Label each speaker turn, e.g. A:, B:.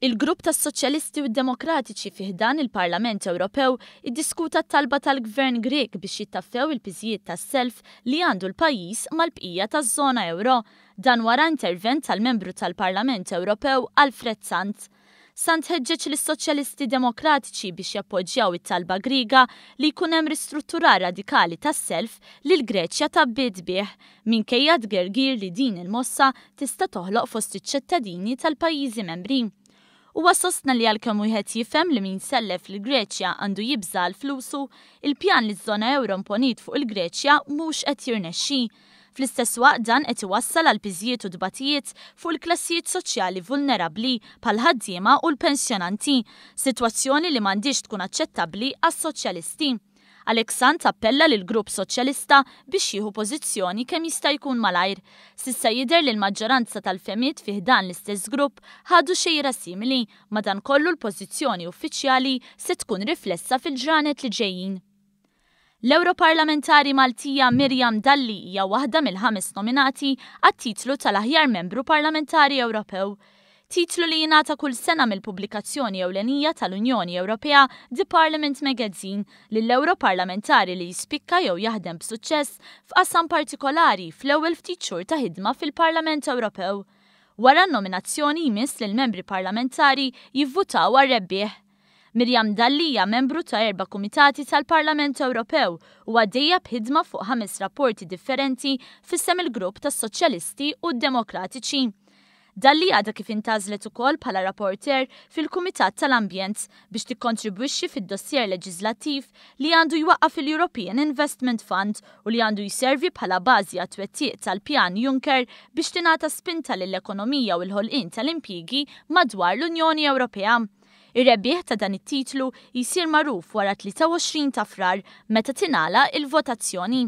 A: Il-grupp tas soċjalisti u demokratiċi fiħdan il-Parlament Ewropew iddiskuta talba tal-Gvern Grek biex jittaffew il-piżijiet tas-self li għandu l-pajjiż mal-bqija taż-żona euro dan wara intervent tal-membru tal-Parlament Ewropew Alfred Sant. Sant ħeġġeġ l soċjalisti demokratiċi biex jappoġġjaw it-talba griga li jkun hemm ristrutturar radikali tas-self li l-Greċja tabbid bih minkejja tgergir li din il-mossa tista' toħloq fost iċ-ċittadini tal-pajjiżi membri. U wassosna li għal-kem wieħed jifhem li min sellef l greċja għandu jibża l-flusu, il-pjan li żona euro imponit fuq il-Greċja mhux qed jirnexxi. Fl-istess waqt dan qed iwassal għal biżjiet u dbatijiet fuq il-klassijiet soċjali vulnerabbli pal ħaddiema u l-pensjonanti, sitwazzjoni li m'għandix tkun aċċettabbli għas-soċjalisti. Alex appella lil grupp soċjalista biex jieħu pożizzjoni kemm jista' jkun malajr. Sissa jidher li l-maġġoranza tal-femiet fih dan l-istess grupp ħadu xejra simili, madan kollu l-pożizzjoni uffiċjali se tkun riflessa fil-ġranet li ġejjin. L-Europarlamentari Maltija Mirjam Dalli hija waħda mill-ħames nominati għat-titlu tal-aħjar membru parlamentari Ewropew titlu li jinata kull sena mill-pubblikazzjoni ewlenija tal-Unjoni Ewropea The Parliament Magazine li l europarlamentari li jispikka jew jaħdem b'suċċess f'qasam partikolari fl-ewwel ftit xhur ta' ħidma fil-Parlament Ewropew. Wara n-nominazzjoni jmiss l membri parlamentari jivvutaw għar-rebbieħ. Mirjam Dallija membru ta' erba' kumitati tal-Parlament Ewropew u għaddejja bħidma fuq ħames rapporti differenti fissem il-grupp tas soċjalisti u d-demokratiċi. Dalli għada kif intażlet ukoll bħala rapporter fil-Kumitat tal-Ambjent biex tikkontribwixxi fid-dossier leġislattiv li għandu jwaqqaf fil-European Investment Fund u li għandu jservi bħala bażi għat-twettiq tal-pjan Juncker biex tingħata spinta lill-ekonomija u l-ħolqien tal-impjigi madwar l-Unjoni Ewropea. Ir-rebbieħ ta' dan it-titlu jisir magħruf wara 23 ta' frar meta tingħala il-votazzjoni.